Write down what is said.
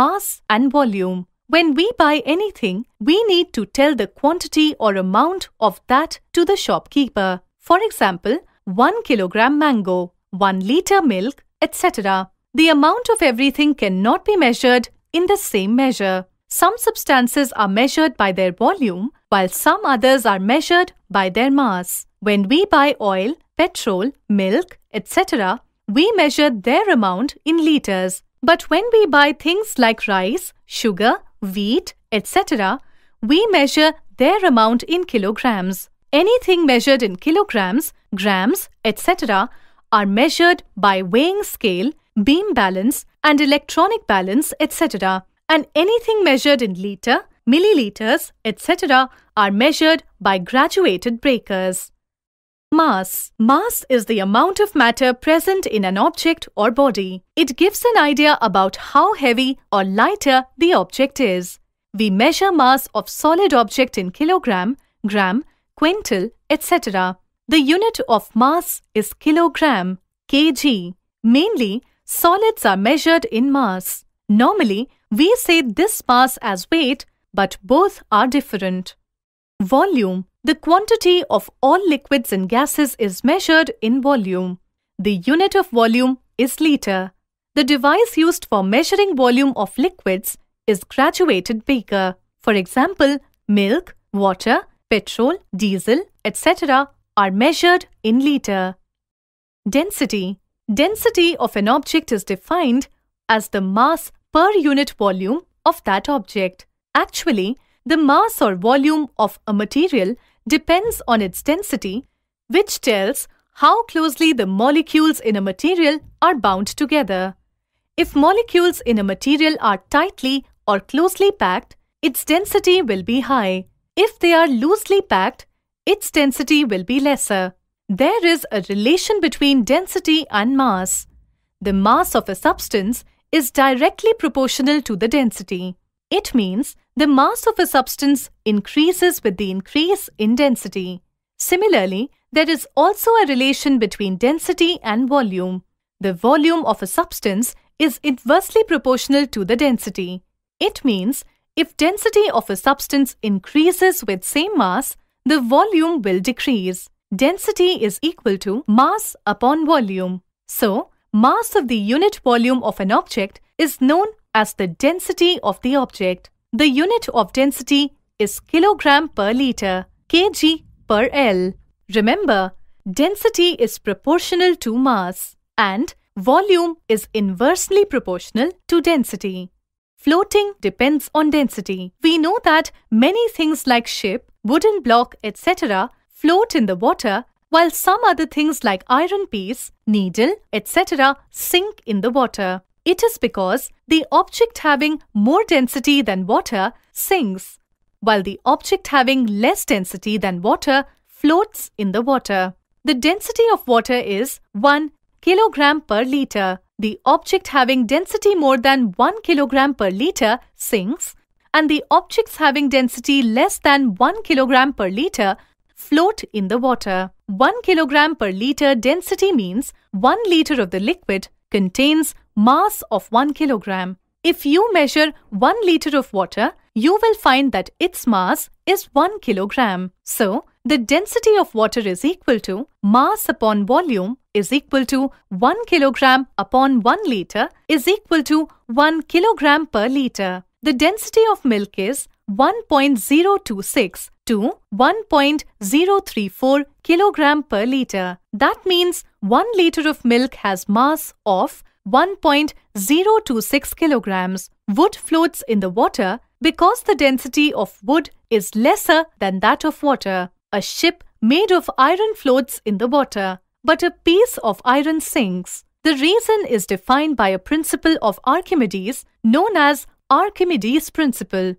mass and volume. When we buy anything, we need to tell the quantity or amount of that to the shopkeeper. For example, 1 kilogram mango, 1 liter milk, etc. The amount of everything cannot be measured in the same measure. Some substances are measured by their volume, while some others are measured by their mass. When we buy oil, petrol, milk, etc., we measure their amount in liters but when we buy things like rice, sugar, wheat, etc., we measure their amount in kilograms. Anything measured in kilograms, grams, etc., are measured by weighing scale, beam balance, and electronic balance, etc. And anything measured in liter, milliliters, etc., are measured by graduated breakers. Mass. Mass is the amount of matter present in an object or body. It gives an idea about how heavy or lighter the object is. We measure mass of solid object in kilogram, gram, quintal, etc. The unit of mass is kilogram, kg. Mainly, solids are measured in mass. Normally, we say this mass as weight, but both are different. Volume the quantity of all liquids and gases is measured in volume. The unit of volume is litre. The device used for measuring volume of liquids is graduated beaker. For example, milk, water, petrol, diesel, etc. are measured in litre. Density Density of an object is defined as the mass per unit volume of that object. Actually, the mass or volume of a material depends on its density, which tells how closely the molecules in a material are bound together. If molecules in a material are tightly or closely packed, its density will be high. If they are loosely packed, its density will be lesser. There is a relation between density and mass. The mass of a substance is directly proportional to the density. It means the mass of a substance increases with the increase in density. Similarly, there is also a relation between density and volume. The volume of a substance is inversely proportional to the density. It means if density of a substance increases with same mass, the volume will decrease. Density is equal to mass upon volume. So, mass of the unit volume of an object is known as the density of the object. The unit of density is kilogram per liter, kg per L. Remember, density is proportional to mass and volume is inversely proportional to density. Floating depends on density. We know that many things like ship, wooden block, etc. float in the water while some other things like iron piece, needle, etc. sink in the water. It is because the object having more density than water sinks, while the object having less density than water floats in the water. The density of water is 1 kilogram per liter. The object having density more than 1 kilogram per liter sinks, and the objects having density less than 1 kilogram per liter float in the water. 1 kilogram per liter density means 1 liter of the liquid contains mass of 1 kilogram. If you measure 1 liter of water, you will find that its mass is 1 kilogram. So, the density of water is equal to mass upon volume is equal to 1 kilogram upon 1 liter is equal to 1 kilogram per liter. The density of milk is 1.026 to 1.034 kilogram per liter. That means 1 liter of milk has mass of 1.026 kilograms, wood floats in the water because the density of wood is lesser than that of water. A ship made of iron floats in the water, but a piece of iron sinks. The reason is defined by a principle of Archimedes known as Archimedes' principle.